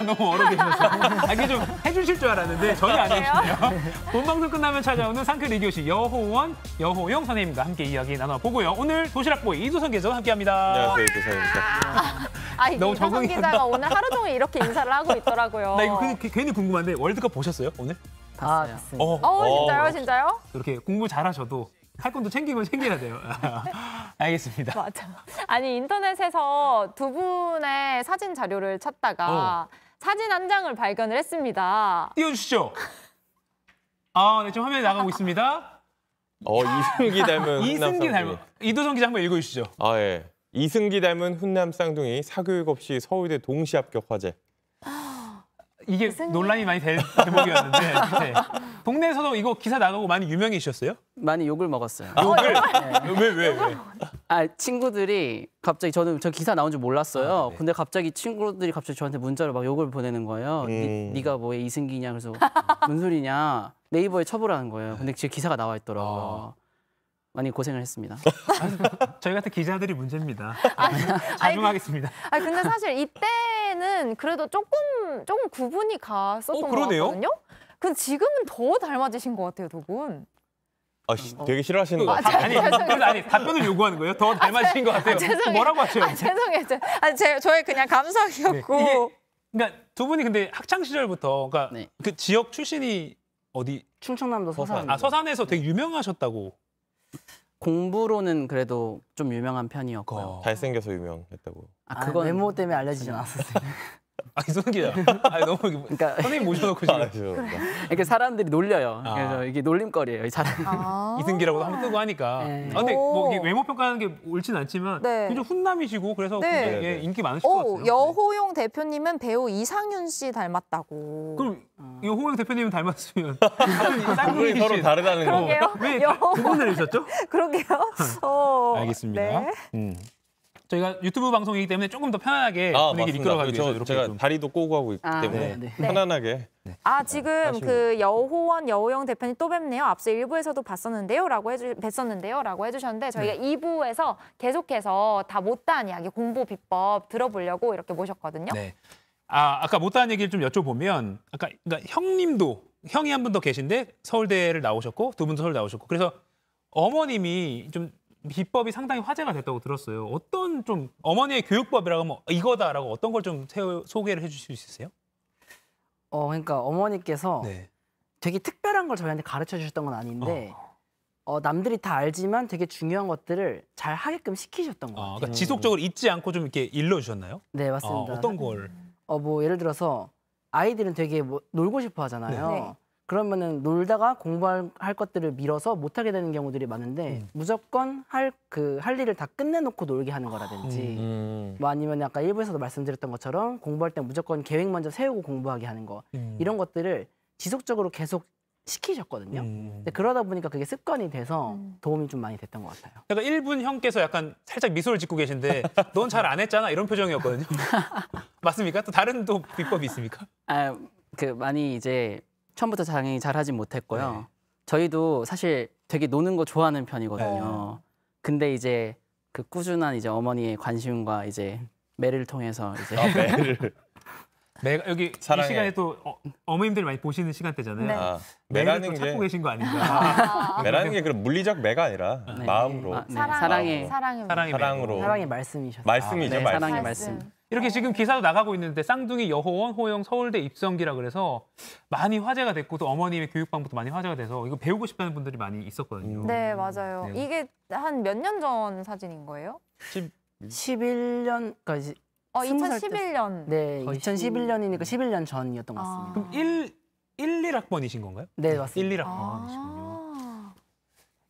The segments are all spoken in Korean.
아, 너무 어려 계셔서 아, 이게 좀 해주실 줄 알았는데 전혀 안해시네요본 방송 끝나면 찾아오는 상큼 리교시 여호원, 여호용 선생님과 함께 이야기 나눠보고요. 오늘 도시락보이 이두성 기자와 함께합니다. 안녕하세요, 이두성입니다. 아, 너무 이두성 기자가 오늘 하루 종일 이렇게 인사를 하고 있더라고요. 나 이거 그, 그 괜히 궁금한데 월드컵 보셨어요, 오늘? 봤습니다. 아, 어, 어, 진짜요, 어. 진짜요? 이렇게 공부 잘하셔도 할건도 챙기면 챙겨야 돼요. 알겠습니다. 맞아. 아니 인터넷에서 두 분의 사진 자료를 찾다가 어. 사진 한 장을 발견을 했습니다. 띄워주시죠. 아, 네, 지금 화면에 나가고 있습니다. 어, 이승기 닮은 이승기 닮은 이도성 기자 한번 읽어주시죠. 아, 예. 이승기 닮은 훈남 쌍둥이 사교육 없이 서울대 동시 합격 화제. 이게 무슨... 논란이 많이 될 제목이었는데 네. 동네에서도 이거 기사 나가고 많이 유명해지셨어요? 많이 욕을 먹었어요. 아, 욕을? 네. 왜, 왜, 왜? 아, 친구들이 갑자기 저는 저 기사 나온 줄 몰랐어요. 아, 네. 근데 갑자기 친구들이 갑자기 저한테 문자로 막 욕을 보내는 거예요. 음. 니, 가 뭐에 이승기냐 그래서 뭔 소리냐 네이버에 처벌하는 거예요. 근데 제 기사가 나와 있더라고 아. 많이 고생을 했습니다. 저희 같은 기자들이 문제입니다. 아, 자중하겠습니다. 아 근데 사실 이때는 그래도 조금 조금 구분이 갔었던 어, 그러네요? 것 같거든요. 근 지금은 더 닮아지신 것 같아요, 두 분. 아, 시, 되게 싫어하시는 거 아, 같아요. 아, 아니, 아니, 아니, 답변을 요구하는 거예요? 더 아, 닮아지신 아, 것 같아요. 아, 죄송해요. 뭐라고 하셔요? 아, 죄송해요. 아, 제, 저의 그냥 감상이었고. 네, 이게, 그러니까 두 분이 근데 학창 시절부터 그러니까 네. 그 지역 출신이 어디? 충청남도 서산. 서산. 아, 서산에서 되게 유명하셨다고. 공부로는 그래도 좀 유명한 편이었고요. 어. 잘생겨서 유명했다고. 아, 아 그건 외모 때문에 알려지진 않았어요. 아, 이 기자. 아, 너무 그러니까 선생님 모셔놓고 지금. 아, 이렇게 사람들이 놀려요. 아. 그래서 이게 놀림거리예요, 이 사람. 아. 이승기라고 한번 뜨고 하니까. 네. 아, 근데 뭐 이게 외모 평가하는 게 옳진 않지만 네. 굉장히 훈남이시고 그래서 네. 굉장히 네, 네. 인기 많으실 오, 것 같아요. 여호용 네. 대표님은 배우 이상윤 씨 닮았다고. 그럼 음. 이 홍영 대표님 닮았으면 쌍둥이 서로 다르다는 거. 그러게요. 어. 왜 구분을 내셨죠? 그러게요. 어... 알겠습니다. 네. 음. 저희가 유튜브 방송이기 때문에 조금 더편하게 아, 분위기 이끌어가기 위해서 제가 좀. 다리도 꼬고 하고 있기 아, 네, 때문에 네, 네. 편안하게. 네. 아 지금 네, 그 여호원 여호영 대표님 또 뵙네요. 앞서 1부에서도 봤었는데요라고 해주 뵀었는데요라고 해주셨는데 저희가 네. 2부에서 계속해서 다 못다한 이야기 공보 비법 들어보려고 이렇게 모셨거든요. 네. 아, 아까 못다한 얘기를 좀 여쭤보면 아까 그러니까 형님도 형이 한 분 더 계신데 서울대를 나오셨고 두 분도 서울 나오셨고 그래서 어머님이 좀 비법이 상당히 화제가 됐다고 들었어요. 어떤 좀 어머니의 교육법이라고 하면 뭐 이거다라고 어떤 걸 좀 소개를 해주실 수 있으세요? 어, 그러니까 어머니께서 네. 되게 특별한 걸 저희한테 가르쳐 주셨던 건 아닌데 어. 어, 남들이 다 알지만 되게 중요한 것들을 잘 하게끔 시키셨던 것 어, 같아요. 그러니까 지속적으로 잊지 않고 좀 이렇게 일러주셨나요? 네, 맞습니다. 아, 어떤 걸? 어뭐 예를 들어서 아이들은 되게 뭐 놀고 싶어 하잖아요. 네. 그러면은 놀다가 공부할 것들을 밀어서 못 하게 되는 경우들이 많은데 음. 무조건 할 그할 그 일을 다 끝내놓고 놀게 하는 거라든지 음. 뭐 아니면 아까 일부에서도 말씀드렸던 것처럼 공부할 때 무조건 계획 먼저 세우고 공부하게 하는 거 음. 이런 것들을 지속적으로 계속 시키셨거든요. 음. 그러다 보니까 그게 습관이 돼서 음. 도움이 좀 많이 됐던 것 같아요. 그러니까 일본 형께서 약간 살짝 미소를 짓고 계신데 넌 잘 안 했잖아 이런 표정이었거든요. 맞습니까? 또 다른 또 비법이 있습니까? 아, 그 많이 이제 처음부터 장연히잘하지 못했고요. 네. 저희도 사실 되게 노는 거 좋아하는 편이거든요. 네. 근데 이제 그 꾸준한 이제 어머니의 관심과 이제 매를 통해서 이제 아, 매를 내가 여기 사랑해. 이 시간에 또 어, 머님들이 많이 보시는 시간대잖아요. 네. 아, 매라는 게 찾고 계신 거 아닌가? 아, 매라는 아. 게 그럼 물리적 매가 아니라 아, 네. 마음으로 아, 네. 사랑의 사랑의 사랑으로 사랑의 말씀이셨어요. 말씀이죠. 네, 말씀. 사랑의 말씀. 이렇게 지금 기사도 나가고 있는데 쌍둥이 여호원 호영 서울대 입성기라 그래서 많이 화제가 됐고 또 어머님의 교육 방법도 많이 화제가 돼서 이거 배우고 싶다는 분들이 많이 있었거든요. 네 맞아요. 네. 이게 한 몇 년 전 사진인 거예요? 10... 11년까지 어, 2011년. 네, 2011년이니까 11년 전이었던 것 같습니다. 아. 그럼 1, 1, 1학번이신 건가요? 네, 맞습니다. 1, 1학번이시군요. 아.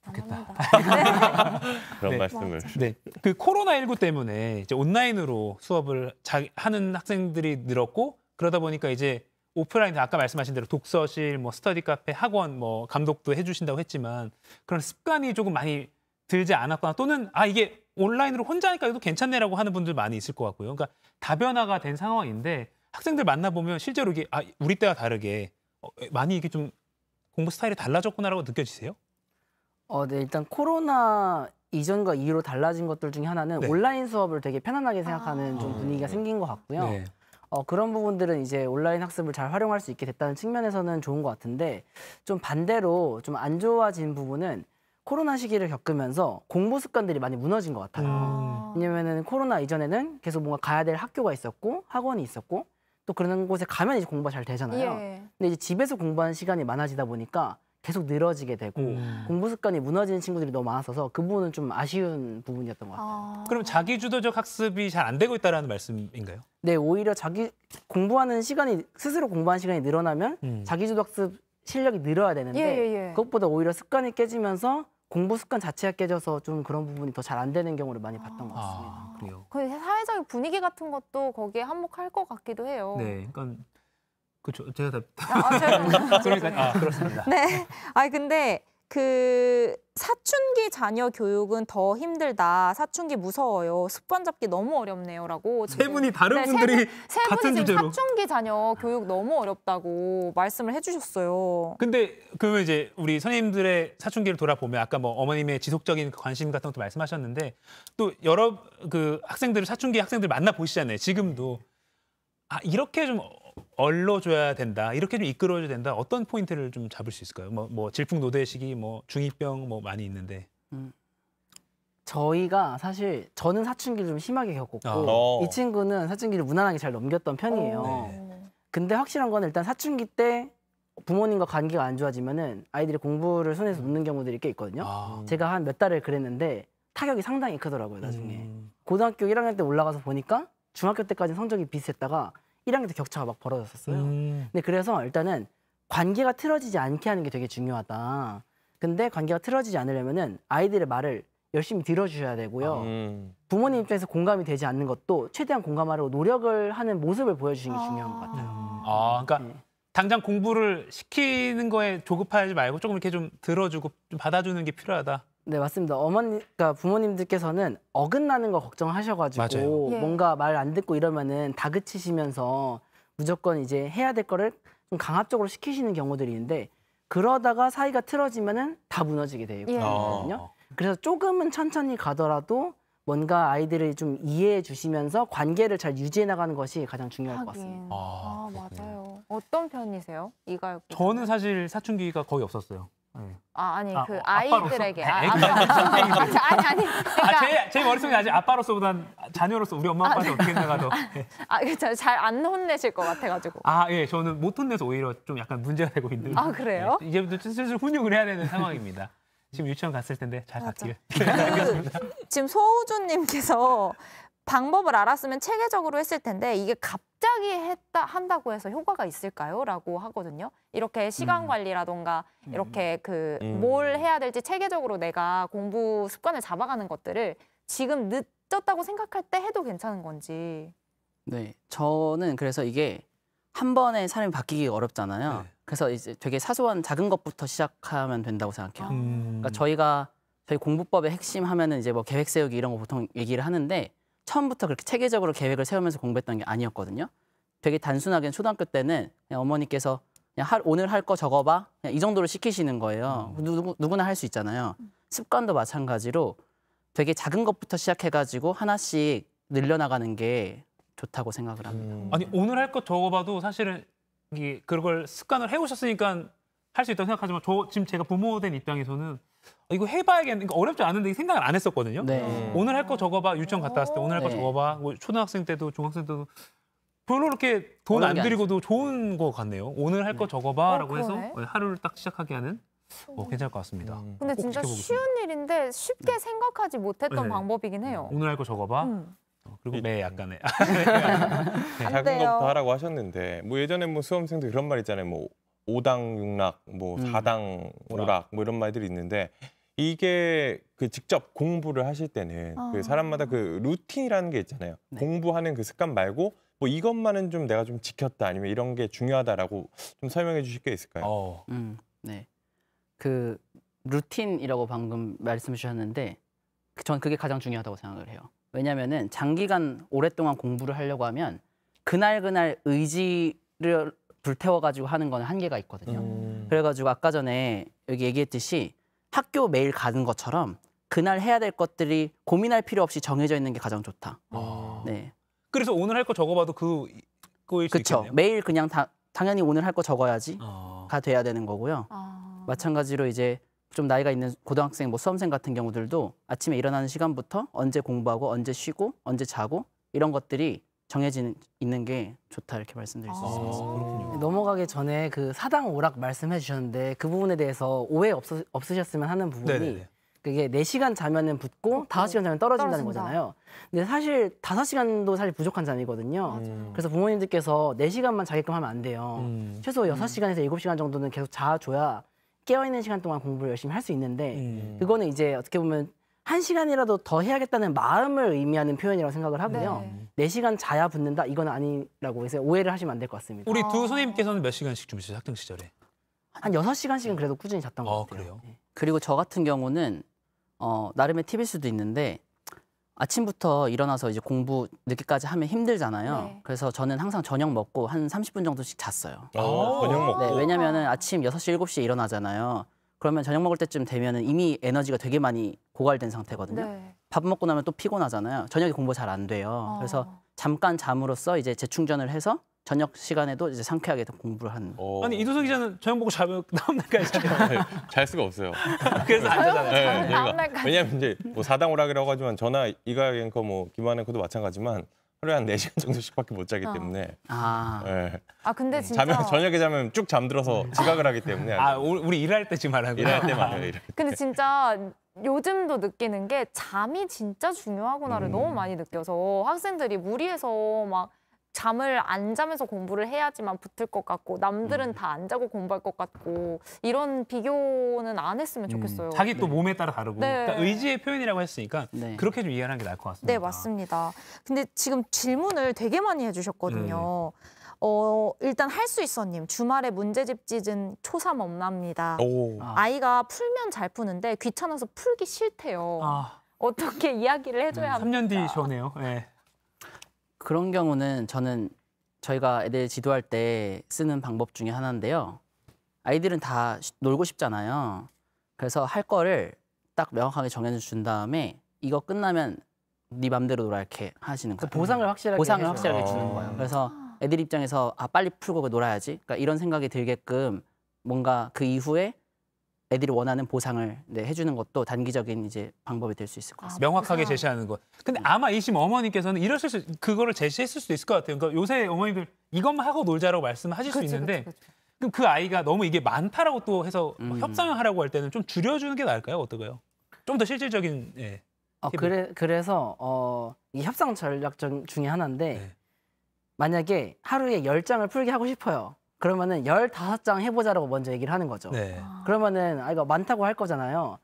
좋겠다. 네. 그런 네. 말씀을. 네. 그 코로나19 때문에 이제 온라인으로 수업을 자, 하는 학생들이 늘었고 그러다 보니까 이제 오프라인 아까 말씀하신 대로 독서실, 뭐 스터디 카페, 학원 뭐 감독도 해주신다고 했지만 그런 습관이 조금 많이 들지 않았거나 또는 아 이게 온라인으로 혼자 하니까 이것도 괜찮네라고 하는 분들 많이 있을 것 같고요. 그러니까 다변화가 된 상황인데 학생들 만나보면 실제로 이게 아, 우리 때와 다르게 어, 많이 이게 좀 공부 스타일이 달라졌구나라고 느껴지세요? 어, 네. 일단 코로나 이전과 이후로 달라진 것들 중에 하나는 네. 온라인 수업을 되게 편안하게 생각하는 아. 좀 분위기가 아. 생긴 것 같고요. 네. 어, 그런 부분들은 이제 온라인 학습을 잘 활용할 수 있게 됐다는 측면에서는 좋은 것 같은데 좀 반대로 좀 안 좋아진 부분은 코로나 시기를 겪으면서 공부 습관들이 많이 무너진 것 같아요. 아. 왜냐면은 코로나 이전에는 계속 뭔가 가야 될 학교가 있었고 학원이 있었고 또 그런 곳에 가면 이제 공부가 잘 되잖아요. 예. 근데 이제 집에서 공부하는 시간이 많아지다 보니까 계속 늘어지게 되고 음. 공부 습관이 무너지는 친구들이 너무 많아서그 부분은 좀 아쉬운 부분이었던 것 같아요. 아. 그럼 자기 주도적 학습이 잘 안 되고 있다라는 말씀인가요? 네, 오히려 자기 공부하는 시간이 스스로 공부하는 시간이 늘어나면 음. 자기 주도 학습 실력이 늘어야 되는데 예, 예, 예. 그것보다 오히려 습관이 깨지면서 공부 습관 자체가 깨져서 좀 그런 부분이 더 잘 안 되는 경우를 많이 봤던 것 같습니다. 아, 그래요. 그 사회적인 분위기 같은 것도 거기에 한몫할 것 같기도 해요. 네, 그러니까 그렇죠. 제가 다. 아, 아, 제가... 그러니까 아, 그렇습니다. 네, 아 근데 그 사춘기 자녀 교육은 더 힘들다. 사춘기 무서워요. 습관 잡기 너무 어렵네요라고 세 분이 다른 네, 분들이 세, 분, 같은 분이 주제로. 사춘기 자녀 교육 너무 어렵다고 말씀을 해주셨어요. 근데 그러면 이제 우리 선생님들의 사춘기를 돌아보면 아까 뭐 어머님의 지속적인 관심 같은 것도 말씀하셨는데 또 여러 그 학생들을 사춘기 학생들 만나 보시잖아요. 지금도 아 이렇게 좀 얼러줘야 된다. 이렇게 좀 이끌어줘야 된다. 어떤 포인트를 좀 잡을 수 있을까요? 뭐, 뭐 질풍노도의 시기, 뭐 중이병 뭐 많이 있는데. 음. 저희가 사실 저는 사춘기를 좀 심하게 겪었고 아. 어. 이 친구는 사춘기를 무난하게 잘 넘겼던 편이에요. 어, 네. 근데 확실한 건 일단 사춘기 때 부모님과 관계가 안 좋아지면은 아이들이 공부를 손에서 놓는 경우들이 꽤 있거든요. 아. 제가 한 몇 달을 그랬는데 타격이 상당히 크더라고요 나중에 음. 고등학교 1학년 때 올라가서 보니까 중학교 때까지 성적이 비슷했다가 1학년 때 격차가 막 벌어졌었어요. 음. 근데 그래서 일단은 관계가 틀어지지 않게 하는 게 되게 중요하다. 근데 관계가 틀어지지 않으려면은 아이들의 말을 열심히 들어주셔야 되고요. 아. 음. 부모님 입장에서 공감이 되지 않는 것도 최대한 공감하려고 노력을 하는 모습을 보여주시는 게 중요한 것 같아요. 아, 아 그러니까 네. 당장 공부를 시키는 거에 조급하지 말고 조금 이렇게 좀 들어주고 좀 받아주는 게 필요하다. 네 맞습니다. 어머니, 그러니까 부모님들께서는 어긋나는 거 걱정하셔가지고 맞아요. 예. 뭔가 말 안 듣고 이러면은 다그치시면서 무조건 이제 해야 될 거를 좀 강압적으로 시키시는 경우들이 있는데 그러다가 사이가 틀어지면은 다 무너지게 되거든요. 예. 아. 그래서 조금은 천천히 가더라도 뭔가 아이들을 좀 이해해 주시면서 관계를 잘 유지해 나가는 것이 가장 중요할 것 같습니다. 아, 아 맞아요. 어떤 편이세요? 이가 요 저는 사실 사춘기가 거의 없었어요. 아 아니 아, 그 아, 아이들에게 아, 아니 아니 그러니까 제, 제 머릿속에 아직 아빠로서보단 자녀로서 우리 엄마 아빠한테 어떻게 생각하죠? 아잘안 혼내실 것 같아가지고 아예 저는 못 혼내서 오히려 좀 약간 문제가 되고 있는 아 그래요? 네, 이제부터 슬슬 훈육을 해야 되는 상황입니다. 지금 유치원 갔을 텐데 잘 맞아. 갔길. 그, 지금 소우주님께서 방법을 알았으면 체계적으로 했을 텐데 이게 갑자기 했다 한다고 해서 효과가 있을까요? 라고 하거든요. 이렇게 시간 음. 관리라던가 음. 이렇게 그뭘 음. 해야 될지 체계적으로 내가 공부 습관을 잡아가는 것들을 지금 늦었다고 생각할 때 해도 괜찮은 건지. 네, 저는 그래서 이게 한 번에 사람이 바뀌기 어렵잖아요. 네. 그래서 이제 되게 사소한 작은 것부터 시작하면 된다고 생각해요. 음. 그러니까 저희가 저희 공부법의 핵심 하면은 이제 뭐 계획 세우기 이런 거 보통 얘기를 하는데 처음부터 그렇게 체계적으로 계획을 세우면서 공부했던 게 아니었거든요. 되게 단순하게 초등학교 때는 그냥 어머니께서 그냥 할, 오늘 할 거 적어봐 이 정도로 시키시는 거예요. 음. 누구, 누구나 할 수 있잖아요. 습관도 마찬가지로 되게 작은 것부터 시작해가지고 하나씩 늘려나가는 게 좋다고 생각을 합니다. 음. 아니 오늘 할 거 적어봐도 사실은 이 그걸 습관을 해오셨으니까 할 수 있다고 생각하지만 저 지금 제가 부모된 입장에서는 어, 이거 해봐야겠는데러니 그러니까 어렵지 않은데 생각을 안 했었거든요. 네. 음. 오늘 할 거 적어봐. 유치원 갔다 왔을 때 오늘 할거 네. 적어봐. 뭐 초등학생 때도 중학생 때도 별로 이렇게 돈 안 들이고도 좋은 네. 거 같네요. 오늘 할 거 적어봐라고 네. 어, 해서 어, 하루를 딱 시작하게 하는 어, 음. 괜찮을 것 같습니다. 음. 근데 진짜 쉬운 일인데 쉽게 네. 생각하지 못했던 네. 방법이긴 해요. 오늘 할 거 적어봐. 음. 어, 그리고 매 약간의 네. 작은 네, 것부터 하라고 하셨는데 뭐 예전에 뭐 수험생도 그런 말 있잖아요. 뭐 5당 6락, 뭐 4당 음. 5락 뭐 이런 말들이 있는데 이게 그 직접 공부를 하실 때는 아. 그 사람마다 그 루틴이라는 게 있잖아요. 네. 공부하는 그 습관 말고 뭐 이것만은 좀 내가 좀 지켰다 아니면 이런 게 중요하다라고 좀 설명해 주실 게 있을까요? 어. 음, 네. 그 루틴이라고 방금 말씀 주셨는데 전 그 그게 가장 중요하다고 생각을 해요. 왜냐면은 장기간 오랫동안 공부를 하려고 하면 그날 그날 의지를 불태워가지고 하는 건 한계가 있거든요. 음. 그래가지고 아까 전에 여기 얘기했듯이 학교 매일 가는 것처럼 그날 해야 될 것들이 고민할 필요 없이 정해져 있는 게 가장 좋다. 아. 네. 그래서 오늘 할 거 적어봐도 그 그일 그쵸. 있 매일 그냥 다, 당연히 오늘 할 거 적어야지 아. 가 돼야 되는 거고요. 아. 마찬가지로 이제 좀 나이가 있는 고등학생, 뭐 수험생 같은 경우들도 아침에 일어나는 시간부터 언제 공부하고 언제 쉬고 언제 자고 이런 것들이 정해진 있는 게 좋다 이렇게 말씀드릴 수 아, 있습니다. 아 넘어가기 전에 그 사당 오락 말씀해 주셨는데 그 부분에 대해서 오해 없으, 없으셨으면 하는 부분이 네네. 네, 네. 그게 4시간 자면은 붙고 다섯 시간 자면 떨어진다는 떨어진다. 거잖아요. 근데 사실 5 시간도 사실 부족한 잠이거든요. 음. 그래서 부모님들께서 4시간만 자게끔 하면 안 돼요. 음. 최소 6 음. 시간에서 일곱 시간 정도는 계속 자줘야 깨어있는 시간 동안 공부를 열심히 할 수 있는데 음. 그거는 이제 어떻게 보면 한 시간이라도 더 해야겠다는 마음을 의미하는 표현이라고 생각을 하고요. 네. 4시간 자야 붙는다 이건 아니라고 해서 오해를 하시면 안 될 것 같습니다. 우리 두 선생님께서는 몇 시간씩 주무셨요 학창 시절에? 한 6시간씩은 그래도 꾸준히 잤던 것 아, 같아요. 그래요? 네. 그리고 저 같은 경우는 어, 나름의 팁일 수도 있는데 아침부터 일어나서 이제 공부 늦게까지 하면 힘들잖아요. 네. 그래서 저는 항상 저녁 먹고 한 30분 정도씩 잤어요. 아, 저녁 네, 먹고? 네, 왜냐면은 아침 6시, 7시에 일어나잖아요. 그러면 저녁 먹을 때쯤 되면은 이미 에너지가 되게 많이 고갈된 상태거든요. 네. 밥 먹고 나면 또 피곤하잖아요. 저녁에 공부 잘 안 돼요. 어. 그래서 잠깐 잠으로써 이제 재충전을 해서 저녁 시간에도 이제 상쾌하게 공부를 하는. 어. 아니 이도석 기자는 저녁 먹고 자면 다음날까지 잘 수가 없어요. 그래서 안 자잖아요. 네, 왜냐면 이제 뭐 사당 오락이라고 하지만 저나 이가앵커 뭐 김한앵커도 마찬가지만 하루에 한 4시간 정도씩밖에 못 자기 아. 때문에 아, 네. 아 근데 음. 진짜 자면 저녁에 자면 쭉 잠들어서 지각을 하기 때문에 아 우- 리 일할 때지 말하고 일할 때만 아. 해요 일할 때. 근데 진짜 요즘도 느끼는 게 잠이 진짜 중요하구나를 음. 너무 많이 느껴서 학생들이 무리해서 막 잠을 안 자면서 공부를 해야지만 붙을 것 같고 남들은 음. 다안 자고 공부할 것 같고 이런 비교는 안 했으면 음. 좋겠어요. 음. 자기 또 네. 몸에 따라 다르고 네. 그러니까 의지의 표현이라고 했으니까 네. 그렇게 좀 이해하는 게 나을 것 같습니다. 네 맞습니다. 근데 지금 질문을 되게 많이 해주셨거든요. 네, 네. 어, 일단 할 수 있어님 주말에 문제집 찢은 초삼 엄마입니다. 오. 아. 아이가 풀면 잘 푸는데 귀찮아서 풀기 싫대요. 아. 어떻게 이야기를 해줘야 음, 합니까? 3년 뒤 저네요. 네. 그런 경우는 저는 저희가 애들 지도할 때 쓰는 방법 중에 하나인데요. 아이들은 다 놀고 싶잖아요. 그래서 할 거를 딱 명확하게 정해준 다음에 이거 끝나면 네 맘대로 놀아 이렇게 하시는 거예요. 보상을 확실하게 보상을 해줘요. 확실하게 주는 거예요. 아. 그래서 애들 입장에서 아 빨리 풀고 놀아야지. 그러니까 이런 생각이 들게끔 뭔가 그 이후에 애들이 원하는 보상을 네, 해주는 것도 단기적인 이제 방법이 될 수 있을 것 아, 같습니다. 아, 명확하게 보상. 제시하는 것. 근데 네. 아마 이심 어머님께서는 이러실 수, 그거를 제시했을 수도 있을 것 같아요. 그러니까 요새 어머님들 이것만 하고 놀자라고 말씀하실 그렇수 있는데 그렇그렇 그럼 그 아이가 너무 이게 많다라고 또 해서 뭐 음. 협상하라고 할 때는 좀 줄여주는 게 나을까요? 어떨까요? 좀 더 실질적인. 예, 어, 그래 그래서 어, 이 협상 전략 중에 하나인데 네. 만약에 하루에 1 0장을 풀게 하고 싶어요. 그러면은 15장 해보자라고 먼저 얘기를 하는 거죠. 네. 그러면은 아 이거 많다고 할 거잖아요.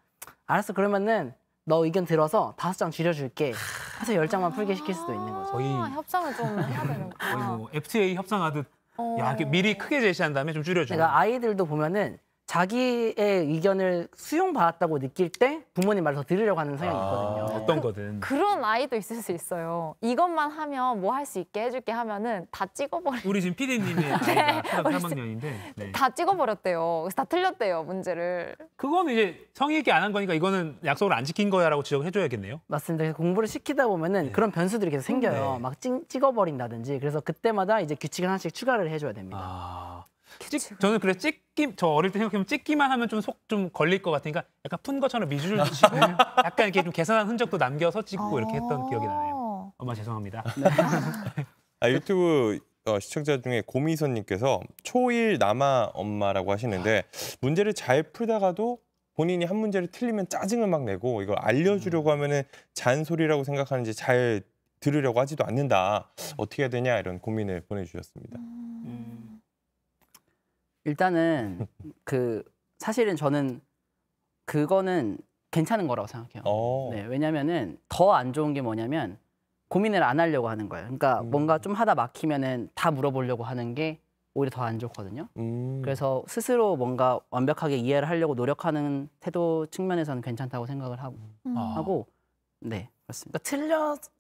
알았어 그러면은 너 의견 들어서 5장 줄여줄게. 해서 1 0 장만 아. 풀게 시킬 수도 있는 거죠. 거의 아, 협상을 좀 해야 되는 거의 뭐 FTA 협상하듯 어. 야 미리 크게 제시한 다음에 좀 줄여줘. 그러니까 아이들도 보면은 자기의 의견을 수용받았다고 느낄 때 부모님 말을 더 들으려고 하는 성향이 아, 있거든요. 아, 어떤 그 거든. 그, 런 아이도 있을 수 있어요. 이것만 하면 뭐 할 수 있게 해줄게 하면은 다 찍어버려. 우리 지금 PD님이 네, 3학년인데 네. 다 찍어버렸대요. 그래서 다 틀렸대요 문제를. 그건 이제 성의 있게 안 한 거니까 이거는 약속을 안 지킨 거야라고 지적해줘야겠네요. 을 맞습니다. 공부를 시키다 보면은 네. 그런 변수들이 계속 생겨요. 네. 막 찍, 찍어버린다든지. 그래서 그때마다 이제 규칙을 하나씩 추가를 해줘야 됩니다. 아... 찍, 저는 그래 찍기 저 어릴 때 생각하면 찍기만 하면 좀 속좀 좀 걸릴 것 같으니까 약간 푼 것처럼 미주를 주시고 약간 이렇게 좀 계산한 흔적도 남겨서 찍고 이렇게 했던 어. 기억이 나네요. 엄마 죄송합니다. 네. 아, 유튜브 어, 시청자 중에 고미선님께서 초일 남아 엄마라고 하시는데 문제를 잘 풀다가도 본인이 한 문제를 틀리면 짜증을 막 내고 이걸 알려주려고 음. 하면은 잔소리라고 생각하는지 잘 들으려고 하지도 않는다 어떻게 해야 되냐 이런 고민을 보내주셨습니다. 음. 일단은 그 사실은 저는 그거는 괜찮은 거라고 생각해요. 오. 어. 네, 왜냐면은 더 안 좋은 게 뭐냐면 고민을 안 하려고 하는 거예요. 그러니까 음. 뭔가 좀 하다 막히면은 다 물어보려고 하는 게 오히려 더 안 좋거든요. 음. 그래서 스스로 뭔가 완벽하게 이해를 하려고 노력하는 태도 측면에서는 괜찮다고 생각을 하고 음. 아. 하고 네 맞습니다. 그러니까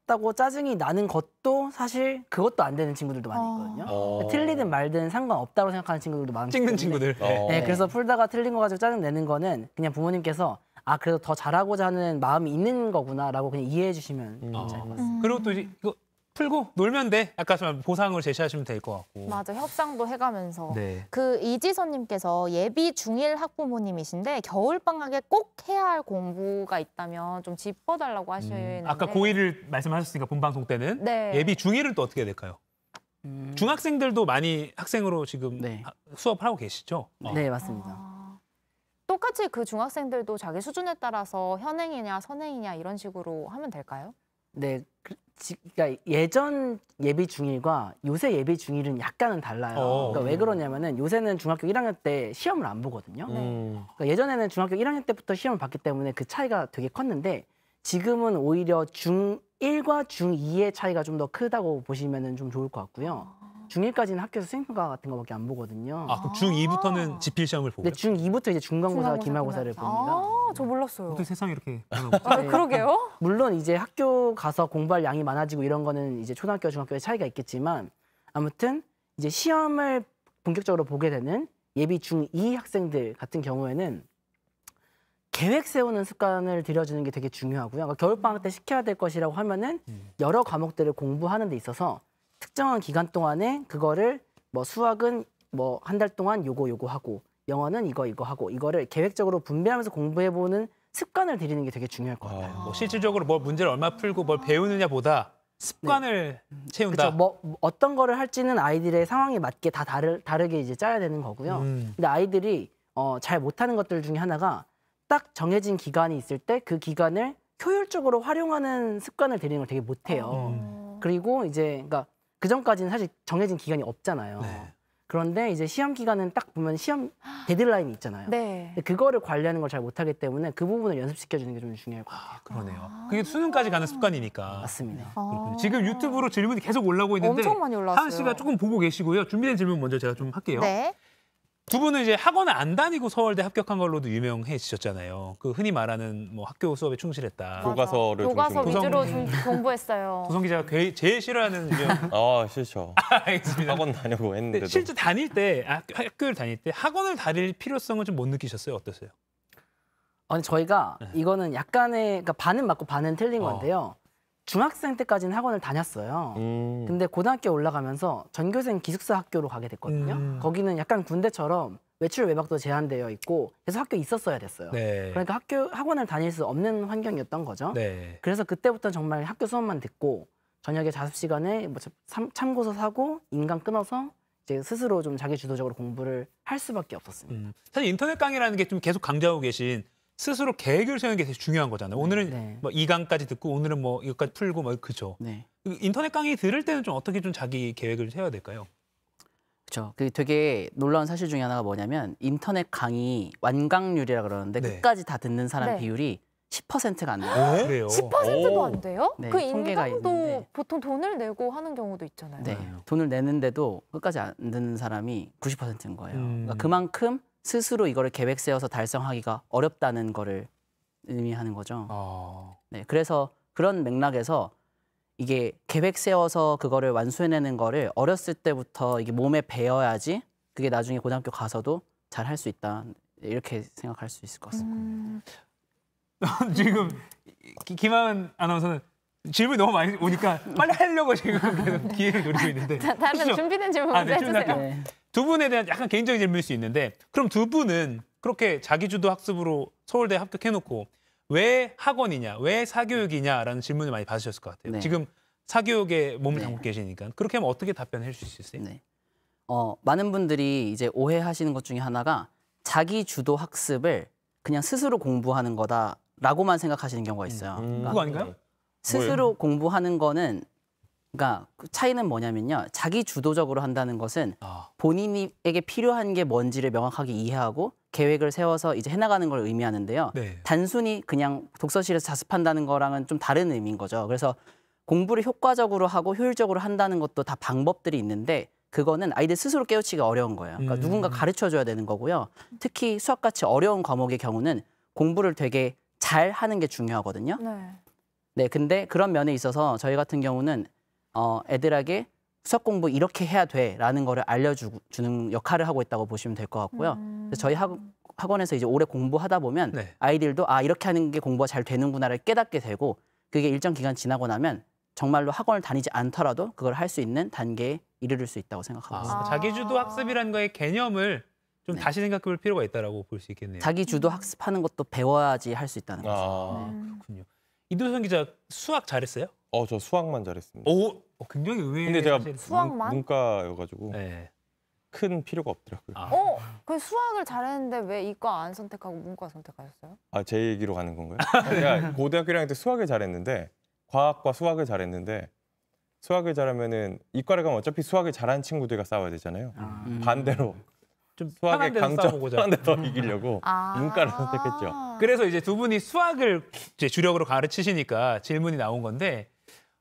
틀렸다고 짜증이 나는 것도 사실 그것도 안 되는 친구들도 많이 어. 있거든요. 어. 그러니까 틀리든 말든 상관없다고 생각하는 친구들도 많고 찍는 친구들. 네, 어. 네, 그래서 풀다가 틀린 거 가지고 짜증 내는 거는 그냥 부모님께서 아 그래도 더 잘하고자 하는 마음이 있는 거구나라고 그냥 이해해 주시면 음. 괜찮을 것 아. 같습니다. 그리고 또 이제 이거 풀고 놀면 돼. 약간 보상을 제시하시면 될 것 같고. 맞아, 협상도 해가면서. 네. 그 이지선님께서 예비 중일 학부모님이신데 겨울방학에 꼭 해야 할 공부가 있다면 좀 짚어달라고 음, 하시는데. 음, 아까 고1을 말씀하셨으니까 본 방송 때는. 네. 예비 중일은또 어떻게 해야 될까요? 음... 중학생들도 많이 학생으로 지금 네. 수업을 하고 계시죠? 어. 네, 맞습니다. 아... 똑같이 그 중학생들도 자기 수준에 따라서 현행이냐 선행이냐 이런 식으로 하면 될까요? 네, 그, 그러니까 예전 예비 중일과 요새 예비 중일은 약간은 달라요. 어. 그러니까 왜 그러냐면은 요새는 중학교 1학년 때 시험을 안 보거든요. 음. 그러니까 예전에는 중학교 1학년 때부터 시험을 봤기 때문에 그 차이가 되게 컸는데 지금은 오히려 중1과 중2의 차이가 좀 더 크다고 보시면은 좀 좋을 것 같고요. 중1까지는 학교에서 수행평가 같은 거밖에 안 보거든요. 아, 그럼 중2부터는 지필 아. 시험을 보고. 네, 중2부터 이제 중간고사, 기말고사를 봅니다. 아, 저 몰랐어요. 어떻게 세상이 이렇게 아, 네, 그러게요. 물론 이제 학교 가서 공부할 양이 많아지고 이런 거는 이제 초등학교, 중학교의 차이가 있겠지만 아무튼 이제 시험을 본격적으로 보게 되는 예비 중2 학생들 같은 경우에는 계획 세우는 습관을 들여주는 게 되게 중요하고요. 그러니까 겨울방학 때 시켜야 될 것이라고 하면은 음. 여러 과목들을 공부하는 데 있어서 특정한 기간 동안에 그거를 뭐 수학은 뭐 한 달 동안 요거 요거 하고 영어는 이거 이거 하고 이거를 계획적으로 분배하면서 공부해 보는 습관을 들이는 게 되게 중요할 것 같아요. 어, 뭐 실질적으로 뭐 문제를 얼마 풀고 뭘 배우느냐보다 습관을 네. 채운다. 그죠뭐 뭐 어떤 거를 할지는 아이들의 상황에 맞게 다 다르, 다르게 이제 짜야 되는 거고요. 음. 근데 아이들이 어, 잘 못하는 것들 중에 하나가 딱 정해진 기간이 있을 때 그 기간을 효율적으로 활용하는 습관을 들이는 걸 되게 못해요. 음. 그리고 이제 그러니까 그 전까지는 사실 정해진 기간이 없잖아요. 네. 그런데 이제 시험 기간은 딱 보면 시험 데드라인이 있잖아요. 네. 그거를 관리하는 걸 잘 못하기 때문에 그 부분을 연습시켜 주는 게 좀 중요할 것 아, 같아요. 아, 그러네요. 그게 수능까지 가는 습관이니까. 맞습니다. 네, 아 지금 유튜브로 질문이 계속 올라오고 있는데 엄청 많이 올라왔어요. 하은 씨가 조금 보고 계시고요. 준비된 질문 먼저 제가 좀 할게요. 네. 두 분은 이제 학원을 안 다니고 서울대 합격한 걸로도 유명해지셨잖아요. 그 흔히 말하는 뭐 학교 수업에 충실했다. 교과서를 교과서 중심. 위주로 좀 공부했어요. 도성 기자 제일, 싫어하는 유형. 아 싫죠. 알겠습니다. 학원 다녀고 했는데 실제 다닐 때 아, 학교를 다닐 때 학원을 다닐 필요성을 좀 못 느끼셨어요? 어떠세요? 아니 저희가 네. 이거는 약간의 그러니까 반은 맞고 반은 틀린 어. 건데요. 중학생 때까지는 학원을 다녔어요. 음. 근데 고등학교 올라가면서 전교생 기숙사 학교로 가게 됐거든요. 음. 거기는 약간 군대처럼 외출 외박도 제한되어 있고 그래서 학교 있었어야 됐어요. 네. 그러니까 학교 학원을 다닐 수 없는 환경이었던 거죠. 네. 그래서 그때부터 정말 학교 수업만 듣고 저녁에 자습 시간에 뭐 참고서 사고 인강 끊어서 이제 스스로 좀 자기 주도적으로 공부를 할 수밖에 없었습니다. 음. 사실 인터넷 강의라는 게 좀 계속 강조하고 계신 스스로 계획을 세우는 게 되게 중요한 거잖아요. 오늘은 네. 뭐 2강까지 듣고 오늘은 뭐 이것까지 풀고 뭐 그죠. 네. 그 인터넷 강의 들을 때는 좀 어떻게 좀 자기 계획을 세워야 될까요? 그렇죠. 그 되게 놀라운 사실 중에 하나가 뭐냐면 인터넷 강의 완강률이라 그러는데 네. 끝까지 다 듣는 사람 네. 비율이 10%가 안 돼요. 어? 그래요? 10%도 오. 안 돼요? 네, 그 통계가 인강도 있는데. 보통 돈을 내고 하는 경우도 있잖아요. 네, 돈을 내는데도 끝까지 안 듣는 사람이 90%인 거예요. 음. 그러니까 그만큼 스스로 이거를 계획 세워서 달성하기가 어렵다는 거를 의미하는 거죠. 아... 네, 그래서 그런 맥락에서 이게 계획 세워서 그거를 완수해내는 거를 어렸을 때부터 이게 몸에 배어야지 그게 나중에 고등학교 가서도 잘 할 수 있다 이렇게 생각할 수 있을 것 같습니다. 음... 지금 김하은 아나운서는 질문 너무 많이 오니까 빨리 하려고 지금 계속 기회를 노리고 있는데. 다, 다음 준비된 질문 아, 네, 해주세요. 네. 두 분에 대한 약간 개인적인 질문일 수 있는데 그럼 두 분은 그렇게 자기주도 학습으로 서울대 합격해놓고 왜 학원이냐, 왜 사교육이냐라는 질문을 많이 받으셨을 것 같아요. 네. 지금 사교육에 몸을 네. 담고 계시니까 그렇게 하면 어떻게 답변해 주실 수 있어요? 네. 어, 많은 분들이 이제 오해하시는 것 중에 하나가 자기 주도 학습을 그냥 스스로 공부하는 거다라고만 생각하시는 경우가 있어요. 음, 그러니까 그거 아닌가요? 스스로 뭐예요? 공부하는 거는 그러니까 그 차이는 뭐냐면요. 자기 주도적으로 한다는 것은 아. 본인에게 필요한 게 뭔지를 명확하게 이해하고 계획을 세워서 이제 해나가는 걸 의미하는데요. 네. 단순히 그냥 독서실에서 자습한다는 거랑은 좀 다른 의미인 거죠. 그래서 공부를 효과적으로 하고 효율적으로 한다는 것도 다 방법들이 있는데 그거는 아이들 스스로 깨우치기 어려운 거예요. 그러니까 음. 누군가 가르쳐 줘야 되는 거고요. 특히 수학같이 어려운 과목의 경우는 공부를 되게 잘 하는 게 중요하거든요. 네. 네, 근데 그런 면에 있어서 저희 같은 경우는 어, 애들에게 수학 공부 이렇게 해야 돼라는 거를 알려주는 역할을 하고 있다고 보시면 될 것 같고요. 음. 저희 학, 학원에서 이제 오래 공부하다 보면 네. 아이들도 아 이렇게 하는 게 공부가 잘 되는구나를 깨닫게 되고 그게 일정 기간 지나고 나면 정말로 학원을 다니지 않더라도 그걸 할 수 있는 단계에 이르를 수 있다고 생각하고 아, 있습니다. 자기주도 학습이라는 거의 개념을 좀 네. 다시 생각해 볼 필요가 있다고 볼 수 있겠네요. 자기주도 학습하는 것도 배워야지 할 수 있다는 거죠. 아, 네. 그렇군요. 이도선 기자 수학 잘했어요? 어, 저 수학만 잘했습니다. 오, 어, 굉장히 의외 근데 제가 수학만? 문, 과여가지고 네. 큰 필요가 없더라고요. 아. 어? 그 수학을 잘했는데 왜 이과 안 선택하고 문과 선택하셨어요? 아, 제 얘기로 가는 건가요? 그러 고등학교 1학년 때 수학을 잘했는데 과학과 수학을 잘했는데 수학을 잘하면은 이과를 가면 어차피 수학을 잘하 친구들과 싸워야 되잖아요. 아. 반대로 좀 수학의 강점 하데더 이기려고 음. 아 문과를 선택했죠. 그래서 이제 두 분이 수학을 이제 주력으로 가르치시니까 질문이 나온 건데